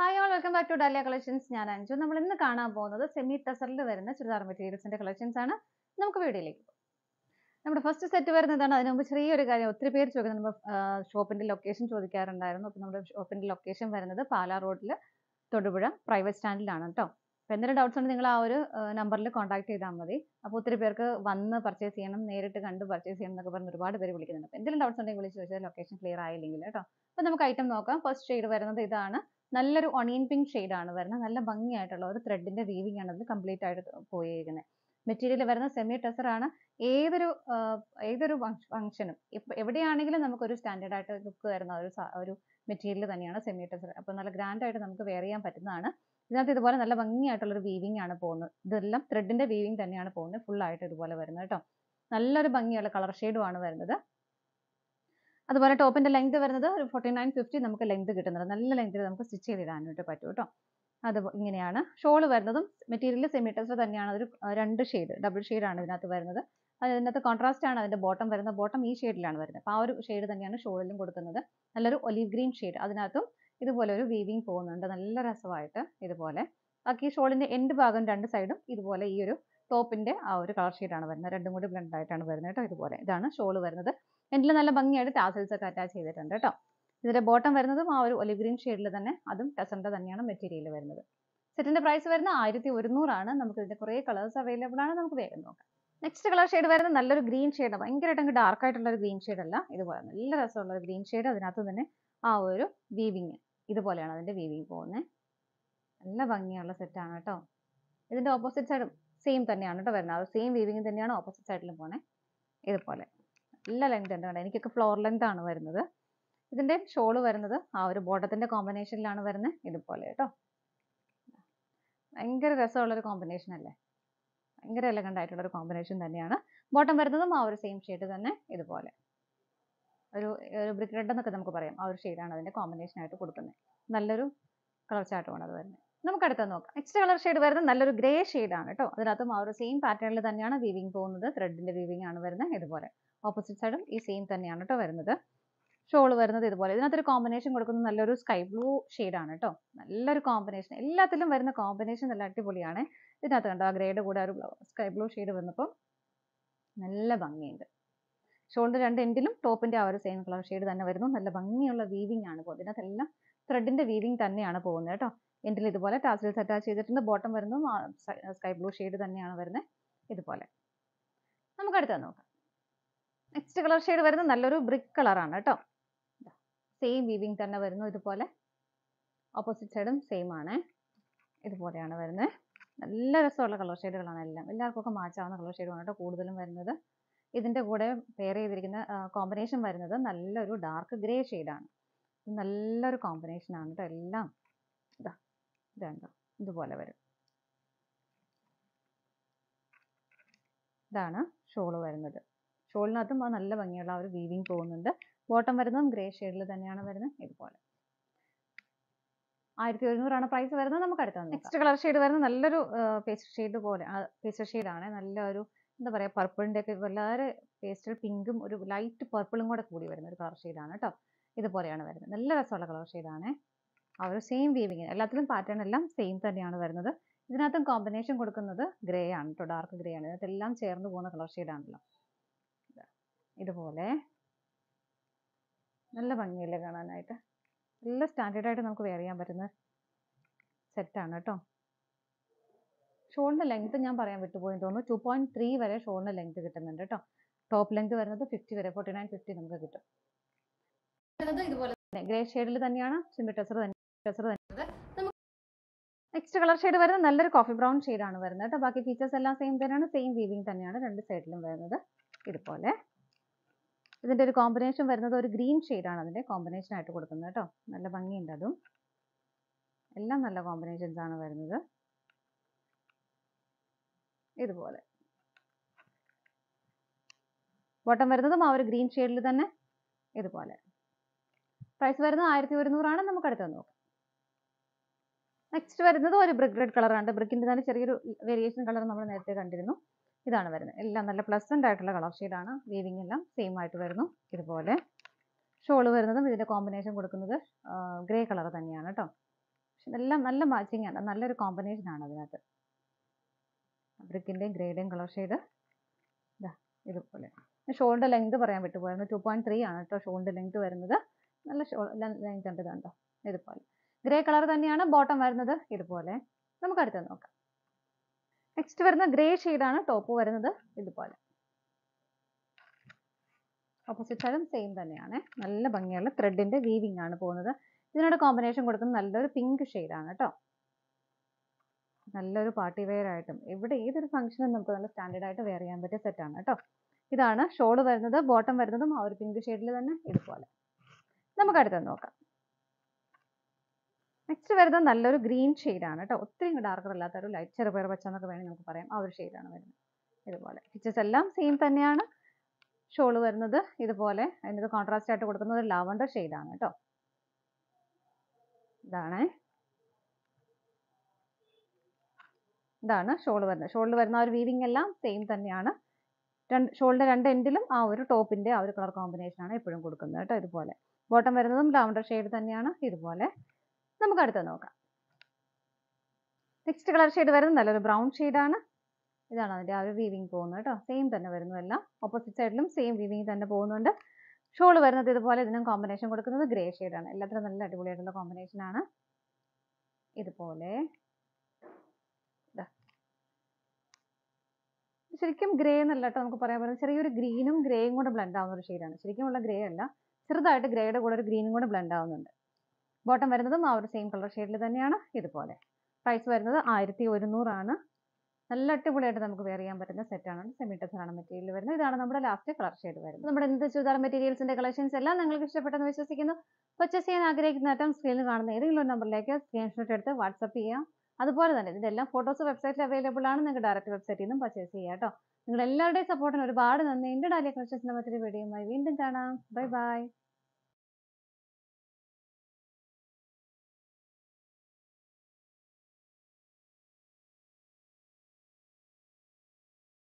hi all welcome back to Dahlia collections ഞാൻ അഞ്ചു നമ്മൾ ഇന്ന് കാണാൻ പോകുന്നത് സെമി ടസറിൽ വരുന്ന ചുരിദാർ മെറ്റീരിയൽസിന്റെ കളക്ഷൻസ് ആണ് നമുക്ക് വീഡിയോയിലേക്ക് നമ്മുടെ ഫസ്റ്റ് സെറ്റ് വരുന്നതാണ് അതിന് മുമ്പ് ചെറിയൊരു കാര്യം ഒത്തിരി പേര് ചോദിക്കുന്നത് നമ്മൾ ഷോപ്പിന്റെ ലൊക്കേഷൻ ചോദിക്കാറുണ്ടായിരുന്നു അപ്പോൾ നമ്മുടെ ഷോപ്പിന്റെ ലൊക്കേഷൻ വരുന്നത് പാലാ റോഡിൽ തൊടുപുഴ പ്രൈവറ്റ് സ്റ്റാൻഡിലാണ് കേട്ടോ അപ്പോൾ എന്തെങ്കിലും ഡൗട്ട്സ് ഉണ്ടെങ്കിൽ നിങ്ങൾ ആ ഒരു നമ്പറിൽ കോൺടാക്ട് ചെയ്താൽ മതി അപ്പോൾ ഒത്തിരി പേർക്ക് വന്ന് പർച്ചേസ് ചെയ്യണം നേരിട്ട് കണ്ട് പർച്ചേസ് ചെയ്യണം എന്നൊക്കെ പറഞ്ഞ് ഒരുപാട് പേര് വിളിക്കുന്നുണ്ട് അപ്പോൾ എന്തെങ്കിലും ഡൗട്ട്സ് ഉണ്ടെങ്കിൽ വിളിച്ച് ചോദിച്ചാൽ ലൊക്കേഷൻ ക്ലിയർ ആയില്ലെങ്കിൽ കേട്ടോ അപ്പോൾ നമുക്ക് ഐറ്റം നോക്കാം ഫസ്റ്റ് ഷെയ്ഡ് വരുന്നത് ഇതാണ് നല്ലൊരു ഒണിയൻ പിങ്ക് ഷെയ്ഡാണ് വരുന്നത് നല്ല ഭംഗിയായിട്ടുള്ള ഒരു ത്രെഡിന്റെ വീവിംഗ് ആണ് അതിൽ കംപ്ലീറ്റ് ആയിട്ട് പോയിരിക്കുന്നത് മെറ്റീരിയൽ വരുന്ന സെമി ടെസറാണ് ഏതൊരു ഏതൊരു ഫംഗ്ഷനും ഇപ്പൊ എവിടെയാണെങ്കിലും നമുക്കൊരു സ്റ്റാൻഡേർഡ് ആയിട്ട് ലുക്ക് വരുന്ന ഒരു ഒരു മെറ്റീരിയൽ തന്നെയാണ് സെമി ടെസർ അപ്പോൾ നല്ല ഗ്രാൻഡ് ആയിട്ട് നമുക്ക് വെയർ ചെയ്യാൻ പറ്റുന്നതാണ് ഇതിനകത്ത് ഇതുപോലെ നല്ല ഭംഗിയായിട്ടുള്ള ഒരു വീവിംഗ് ആണ് പോകുന്നത് ഇതെല്ലാം ത്രെഡിന്റെ വീവിംഗ് തന്നെയാണ് പോകുന്നത് ഫുൾ ആയിട്ട് ഇതുപോലെ വരുന്നത് കേട്ടോ നല്ലൊരു ഭംഗിയുള്ള കളർ ഷെയ്ഡും ആണ് വരുന്നത് അതുപോലെ ടോപ്പിന്റെ ലെങ്ത് വരുന്നത് ഒരു ഫോർട്ടി നയൻ ഫിഫ്റ്റി നമുക്ക് ലെങ്ത് കിട്ടുന്നുണ്ട് നല്ല ലെങ്ത്തിൽ നമുക്ക് സ്റ്റിച്ച് ചെയ്തിടാനായിട്ട് പറ്റും കേട്ടോ അത് ഇങ്ങനെയാണ് ഷോൾ വരുന്നതും മെറ്റീരിയൽ സെമി തന്നെയാണ് ഒരു രണ്ട് ഷെയ്ഡ് ഡബിൾ ഷെയ്ഡാണ് ഇതിനകത്ത് വരുന്നത് അതിനകത്ത് കോൺട്രാസ്റ്റ് ആണ് അതിൻ്റെ ബോട്ടം വരുന്നത് ബോട്ടം ഈ ഷെയ്ഡിലാണ് വരുന്നത് അപ്പോൾ ആ ഒരു ഷെയ്ഡ് തന്നെയാണ് ഷോളിലും കൊടുക്കുന്നത് നല്ലൊരു ഒലിവ് ഗ്രീൻ ഷെയ്ഡ് അതിനകത്തും ഇതുപോലെ ഒരു വീവിങ് പോകുന്നുണ്ട് നല്ല രസമായിട്ട് ഇതുപോലെ ബാക്കി ഷോളിൻ്റെ എൻഡ് ഭാഗം രണ്ട് സൈഡും ഇതുപോലെ ഈ ഒരു ടോപ്പിന്റെ ആ ഒരു കളർ ഷീറ്റാണ് വരുന്നത് രണ്ടും കൂടി ബ്ലെൻഡ് ആയിട്ടാണ് വരുന്നത് കേട്ടോ ഇതുപോലെ ഇതാണ് ഷോൾ വരുന്നത് എൻ്റെ നല്ല ഭംഗിയായിട്ട് ടാസൽസ് ഒക്കെ അറ്റാച്ച് ചെയ്തിട്ടുണ്ട് കേട്ടോ ഇതിന്റെ ബോട്ടം വരുന്നതും ആ ഒരു ഒലിവ് ഗ്രീൻ ഷെയ്ഡിൽ തന്നെ അതും ടസറിൻ്റെ തന്നെയാണ് മെറ്റീരിയൽ വരുന്നത് സെറ്റിന്റെ പ്രൈസ് വരുന്നത് ആയിരത്തി ഒരുന്നൂറാണ് നമുക്ക് ഇതിന്റെ കുറേ കളേഴ്സ് അവൈലബിൾ ആണ് നമുക്ക് വേഗം നോക്കാം നെക്സ്റ്റ് കളർ ഷെയ്ഡ് വരുന്നത് നല്ലൊരു ഗ്രീൻ ഷെയ്ഡ് ഭയങ്കരമായിട്ട് അങ്ങ് ഡാർക്ക് ആയിട്ടുള്ള ഒരു ഗ്രീൻ ഷെയ്ഡ് അല്ല ഇതുപോലെ നല്ല രസമുള്ള ഒരു ഗ്രീൻ ഷെയ്ഡ് അതിനകത്ത് തന്നെ ആ ഒരു വീവിങ് ഇതുപോലെയാണ് അതിന്റെ വീവിങ് പോകുന്നത് നല്ല ഭംഗിയുള്ള സെറ്റാണ് കേട്ടോ ഇതിന്റെ ഓപ്പോസിറ്റ് സൈഡ് സെയിം തന്നെയാണ് കേട്ടോ വരുന്നത് അത് സെയിം വീവിങ് തന്നെയാണ് ഓപ്പോസിറ്റ് സൈഡിലും പോണേ ഇതുപോലെ നല്ല ലെങ്ത് ഉണ്ട് കേട്ടോ എനിക്കൊക്കെ ഫ്ലോർ ലെങ്ത് ആണ് വരുന്നത് ഇതിന്റെ ഷോൾ വരുന്നത് ആ ഒരു ബോട്ടത്തിന്റെ കോമ്പിനേഷനിലാണ് വരുന്നത് ഇതുപോലെ കേട്ടോ ഭയങ്കര രസമുള്ളൊരു കോമ്പിനേഷൻ അല്ലേ ഭയങ്കര എലഗൻ്റ് ഒരു കോമ്പിനേഷൻ തന്നെയാണ് ബോട്ടം വരുന്നതും ആ ഒരു സെയിം ഷെയ്ഡ് തന്നെ ഇതുപോലെ ഒരു ഒരു ബ്രിക്ക് റെഡ് എന്നൊക്കെ നമുക്ക് പറയാം ആ ഒരു ഷെയ്ഡാണ് അതിൻ്റെ കോമ്പിനേഷൻ ആയിട്ട് കൊടുക്കുന്നത് നല്ലൊരു കളർ ചാട്ടമാണ് അത് വരുന്നത് നമുക്ക് അടുത്ത നോക്കാം നെക്സ്റ്റ് കളർ ഷെയ്ഡ് വരുന്നത് നല്ലൊരു ഗ്രേ ആണ് കേട്ടോ അതിനകത്തും ആ ഒരു സെയിം പാറ്റേണിൽ തന്നെയാണ് വിവിങ് പോകുന്നത് ത്രെഡിന്റെ വിവിങ് ആണ് വരുന്നത് ഇതുപോലെ ഓപ്പോസിറ്റ് സൈഡും ഈ സെയിം തന്നെയാണ് കേട്ടോ വരുന്നത് ഷോൾ വരുന്നത് ഇതുപോലെ ഇതിനകത്തൊരു കോമ്പിനേഷൻ കൊടുക്കുന്നത് നല്ലൊരു സ്കൈ ബ്ലൂ ആണ് കേട്ടോ നല്ലൊരു കോമ്പിനേഷൻ എല്ലാത്തിലും വരുന്ന കോമ്പിനേഷൻ നല്ല അടിപൊളിയാണ് ഇതിനകത്ത് കണ്ടോ ആ ഗ്രേയുടെ കൂടെ ഒരു സ്കൈ ബ്ലൂ ഷെയ്ഡ് വന്നപ്പോൾ നല്ല ഭംഗിയുണ്ട് ഷോളിൻ്റെ രണ്ട് എൻഡിലും ടോപ്പിന്റെ ആ ഒരു സെയിം കളർ ഷെയ്ഡ് തന്നെ വരുന്നു നല്ല ഭംഗിയുള്ള വീവിങ് ആണ് പോകുന്നത് ഇതിനകത്തെല്ലാം ത്രെഡിന്റെ വീവിങ് തന്നെയാണ് പോകുന്നത് കേട്ടോ എൻഡിൽ ഇതുപോലെ ടാസിൽസ് അറ്റാച്ച് ചെയ്തിട്ടുണ്ട് ബോട്ടം വരുന്നു സ്കൈ ബ്ലൂ ഷെയ്ഡ് തന്നെയാണ് വരുന്നത് ഇതുപോലെ നമുക്ക് അടുത്തത് നോക്കാം നെക്സ്റ്റ് കളർ ഷെയ്ഡ് വരുന്നത് നല്ലൊരു ബ്രിക്ക് കളറാണ് കേട്ടോ സെയിം വീവിങ് തന്നെ വരുന്നു ഇതുപോലെ ഓപ്പോസിറ്റ് സൈഡും സെയിം ആണ് ഇതുപോലെയാണ് വരുന്നത് നല്ല രസമുള്ള കളർ ഷെയ്ഡുകളാണ് എല്ലാം എല്ലാവർക്കും ഒക്കെ മാച്ചാവുന്ന കളർ ഷെയ്ഡുമാണ് കേട്ടോ കൂടുതലും വരുന്നത് ഇതിൻ്റെ കൂടെ പെയർ ചെയ്തിരിക്കുന്ന കോമ്പിനേഷൻ വരുന്നത് നല്ലൊരു ഡാർക്ക് ഗ്രേ ഷെയ്ഡാണ് നല്ലൊരു കോമ്പിനേഷനാണ് കേട്ടോ എല്ലാം ഇതാ ഇതാണ്ട ഇതുപോലെ വരും ഇതാണ് ഷോൾ വരുന്നത് ഷോളിനകത്തും അത് നല്ല ഭംഗിയുള്ള ഒരു വീവിങ് പോകുന്നുണ്ട് ബോട്ടം വരുന്നതും ഗ്രേ ഷെയ്ഡിൽ തന്നെയാണ് വരുന്നത് ഇതുപോലെ ആയിരത്തി ഒരുന്നൂറാണ് പ്രൈസ് വരുന്നത് നമുക്ക് അടുത്ത നെക്സ്റ്റ് കളർ ഷെയ്ഡ് വരുന്നത് നല്ലൊരു പേസ്റ്റ് ഷെയ്ഡ് പോലെ പേസ്റ്റ് ഷെയ്ഡാണ് നല്ലൊരു എന്താ പറയുക പർപ്പിളിൻ്റെ ഒക്കെ വളരെ പേസ്റ്റൽ പിങ്കും ഒരു ലൈറ്റ് പർപ്പിളും കൂടെ കൂടി വരുന്ന ഒരു കളർ ഷെയ്ഡാണ് കേട്ടോ ഇതുപോലെയാണ് വരുന്നത് നല്ല രസമുള്ള കളർ ഷെയ്ഡാണ് ആ ഒരു സെയിം വീവിങ് എല്ലാത്തിലും പാറ്റേൺ എല്ലാം സെയിം തന്നെയാണ് വരുന്നത് ഇതിനകത്തും കോമ്പിനേഷൻ കൊടുക്കുന്നത് ഗ്രേ ആണ് കേട്ടോ ഡാർക്ക് ഗ്രേ ആണ് ഇതെല്ലാം ചേർന്ന് പോകുന്ന കളർ ഷെയ്ഡാണല്ലോ ഇതുപോലെ നല്ല ഭംഗിയല്ലേ കാണാനായിട്ട് നല്ല സ്റ്റാൻഡേർഡ് ആയിട്ട് നമുക്ക് വെയർ ചെയ്യാൻ പറ്റുന്ന സെറ്റാണ് കേട്ടോ ഷോളിൻ്റെ ലെങ്ത് ഞാൻ പറയാൻ വിട്ടുപോയി തോന്നുന്നു ടു പോയിന്റ് ത്രീ വരെ ഷോളിൻ്റെ ലെങ്ത് കിട്ടുന്നുണ്ട് കേട്ടോ ടോപ്പ് ലെങ്ത് വരുന്നത് ഫിഫ്റ്റി വരെ ഫോർട്ടി നമുക്ക് കിട്ടും ഇതുപോലെ ഗ്രേ ഷെയ്ഡിൽ തന്നെയാണ് സിമിട്രസർ തന്നെ നെക്സ്റ്റ് കളർ ഷെയ്ഡ് വരുന്നത് നല്ലൊരു കോഫി ബ്രൗൺ ആണ് വരുന്നത് കേട്ടോ ബാക്കി ഫീച്ചേഴ്സ് എല്ലാം സെയിം തന്നെയാണ് സെയിം വീവിങ് തന്നെയാണ് രണ്ട് സൈഡിലും വരുന്നത് ഇതുപോലെ ഇതിൻ്റെ ഒരു കോമ്പിനേഷൻ വരുന്നത് ഒരു ഗ്രീൻ ആണ് അതിൻ്റെ കോമ്പിനേഷൻ ആയിട്ട് കൊടുക്കുന്നത് കേട്ടോ നല്ല ഭംഗിയുണ്ട് അതും എല്ലാം നല്ല കോമ്പിനേഷൻസ് ആണ് വരുന്നത് ഇതുപോലെ ബോട്ടം വരുന്നതും ആ ഒരു ഗ്രീൻ ഷെയ്ഡിൽ തന്നെ ഇതുപോലെ പ്രൈസ് വരുന്നത് ആയിരത്തി ഒരുന്നൂറാണ് നമുക്ക് അടുത്ത് നോക്കാം നെക്സ്റ്റ് വരുന്നത് ഒരു ബ്രിക്ക് റെഡ് കളറാണ് ബ്രിക്കിൻ്റെ തന്നെ ചെറിയൊരു വേരിയേഷൻ കളർ നമ്മൾ നേരത്തെ കണ്ടിരുന്നു ഇതാണ് വരുന്നത് എല്ലാം നല്ല പ്ലസൻ്റ് ആയിട്ടുള്ള കളർ ഷെയ്ഡാണ് വീവിംഗ് എല്ലാം സെയിം ആയിട്ട് വരുന്നു ഇതുപോലെ ഷോൾ വരുന്നതും ഇതിൻ്റെ കോമ്പിനേഷൻ കൊടുക്കുന്നത് ഗ്രേ കളർ തന്നെയാണ് കേട്ടോ പക്ഷെ എല്ലാം നല്ല മാച്ചിങ് ആണ് നല്ലൊരു കോമ്പിനേഷൻ ആണ് അതിനകത്ത് ബ്രിക്കിൻ്റെയും ഗ്രേയുടെയും കളർ ഷെയ്ഡ് ഇതാ ഇതുപോലെ ഷോളിൻ്റെ ലെങ്ത് പറയാൻ വിട്ടുപോയിരുന്നു ടു പോയിൻറ്റ് ത്രീ ആണ് കേട്ടോ ഷോളിൻ്റെ ലെങ്ത് വരുന്നത് നല്ല ഷോൾ ലെങ്ത് ഉണ്ട് കണ്ടോ ഇതുപോലെ ഗ്രേ കളർ തന്നെയാണ് ബോട്ടം വരുന്നത് ഇതുപോലെ നമുക്ക് അടുത്ത നോക്കാം നെക്സ്റ്റ് വരുന്ന ഗ്രേ ആണ് ടോപ്പ് വരുന്നത് ഇതുപോലെ ഓപ്പോസിറ്റ് സൈഡും സെയിം തന്നെയാണ് നല്ല ഭംഗിയുള്ള ത്രെഡിന്റെ വീവിംഗ് ആണ് പോകുന്നത് ഇതിനോട് കോമ്പിനേഷൻ കൊടുക്കുന്നത് നല്ലൊരു പിങ്ക് ആണ് കേട്ടോ നല്ലൊരു പാർട്ടി വെയർ ആയിട്ടും ഇവിടെ ഏതൊരു ഫംഗ്ഷനും നമുക്ക് നല്ല സ്റ്റാൻഡേർഡ് ആയിട്ട് വെയർ ചെയ്യാൻ പറ്റിയ സെറ്റാണ് കേട്ടോ ഇതാണ് ഷോൾ വരുന്നത് ബോട്ടം വരുന്നതും ആ ഒരു പിങ്ക് ഷെയ്ഡിൽ തന്നെ ഇതുപോലെ നമുക്ക് അടുത്തത് നോക്കാം നെക്സ്റ്റ് വരുന്നത് നല്ലൊരു ഗ്രീൻ ഷെയ്ഡാണ് കേട്ടോ ഒത്തിരി ഡാർക്കർ അല്ലാത്ത ഒരു ലൈറ്റ് ചെറുപയർ പച്ച എന്നൊക്കെ വേണമെങ്കിൽ നമുക്ക് പറയാം ആ ഒരു ഷെയ്ഡാണ് വരുന്നത് ഇതുപോലെ ഫിച്ചേഴ്സ് എല്ലാം സെയിം തന്നെയാണ് ഷോൾ വരുന്നത് ഇതുപോലെ അതിൻ്റെ കോൺട്രാസ്റ്റ് ആയിട്ട് കൊടുക്കുന്നത് ഒരു ലാവണ്ടർ ഷെയ്ഡാണ് കേട്ടോ ഇതാണ് ഇതാണ് ഷോൾ വരുന്നത് ഷോളിൽ വരുന്ന ആ ഒരു വീവിങ് എല്ലാം സെയിം തന്നെയാണ് രണ്ട് ഷോളിൻ്റെ രണ്ട് എൻഡിലും ആ ഒരു ടോപ്പിൻ്റെ ആ ഒരു കളർ കോമ്പിനേഷനാണ് എപ്പോഴും കൊടുക്കുന്നത് കേട്ടോ ഇതുപോലെ ബോട്ടം വരുന്നതും ലാവണ്ടർ ഷെയ്ഡ് തന്നെയാണ് ഇതുപോലെ നമുക്ക് അടുത്ത നോക്കാം നെക്സ്റ്റ് കളർ ഷെയ്ഡ് വരുന്നത് നല്ലൊരു ബ്രൗൺ ആണ് ഇതാണ് അതിൻ്റെ ആ ഒരു വീവിങ് പോകുന്നത് കേട്ടോ സെയിം തന്നെ വരുന്നു എല്ലാം ഓപ്പോസിറ്റ് സൈഡിലും സെയിം വീവിങ് തന്നെ പോകുന്നുണ്ട് ഷോൾ വരുന്നത് ഇതുപോലെ ഇതിനും കോമ്പിനേഷൻ കൊടുക്കുന്നത് ഗ്രേ ആണ് എല്ലാത്തിനും നല്ല അടിപൊളിയായിട്ടുള്ള കോമ്പിനേഷൻ ആണ് ഇതുപോലെ ശരിക്കും ഗ്രേ എന്നല്ല കേട്ടോ നമുക്ക് പറയാൻ പറ്റുന്നത് ചെറിയൊരു ഗ്രീനും ഗ്രേയും കൂടെ ബ്ലെൻഡ് ആവുന്ന ഒരു ആണ് ശരിക്കും ഉള്ള ഗ്രേ അല്ല ചെറുതായിട്ട് ഗ്രേയുടെ കൂടെ ഒരു ഗ്രീനും കൂടെ ബ്ലെൻഡ് ആവുന്നുണ്ട് ബോട്ടം വരുന്നതും ആ ഒരു സെയിം കളർ ഷെയ്ഡിൽ തന്നെയാണ് ഇതുപോലെ പ്രൈസ് വരുന്നത് ആയിരത്തി ഒരുന്നൂറാണ് നല്ല അടിപൊളിയായിട്ട് നമുക്ക് വെയർ ചെയ്യാൻ പറ്റുന്ന സെറ്റാണ് സെമി ടെസറാണ് മെറ്റീരിയൽ വരുന്നത് ഇതാണ് നമ്മുടെ ലാസ്റ്റ് കളർ ഷെയ്ഡ് വരുന്നത് നമ്മുടെ എന്ത് ചുരിദാർ മെറ്റീരിയൽസിന്റെ കളക്ഷൻസ് എല്ലാം നിങ്ങൾക്ക് ഇഷ്ടപ്പെട്ടെന്ന് വിശ്വസിക്കുന്നു പർച്ചേസ് ചെയ്യാൻ ആഗ്രഹിക്കുന്ന ഏറ്റവും സ്ക്രീനിൽ കാണുന്ന ഏതെങ്കിലും ഒരു നമ്പറിലേക്ക് സ്ക്രീൻഷോട്ട് എടുത്ത് വാട്സപ്പ് ചെയ്യാം അതുപോലെ തന്നെ ഇതിന്റെ ഫോട്ടോസ് വെബ്സൈറ്റിൽ അവൈലബിൾ ആണ് നിങ്ങൾക്ക് ഡയറക്റ്റ് വെബ്സൈറ്റിൽ നിന്നും പർച്ചേസ് ചെയ്യാം കേട്ടോ നിങ്ങൾ എല്ലാവരുടെയും സപ്പോർട്ടിന് ഒരുപാട് നന്ദി എൻ്റെ ഡാലിയ കളക്ഷൻസിന്റെ മറ്റൊരു വീഡിയോയുമായി വീണ്ടും കാണാം ബൈ ബൈ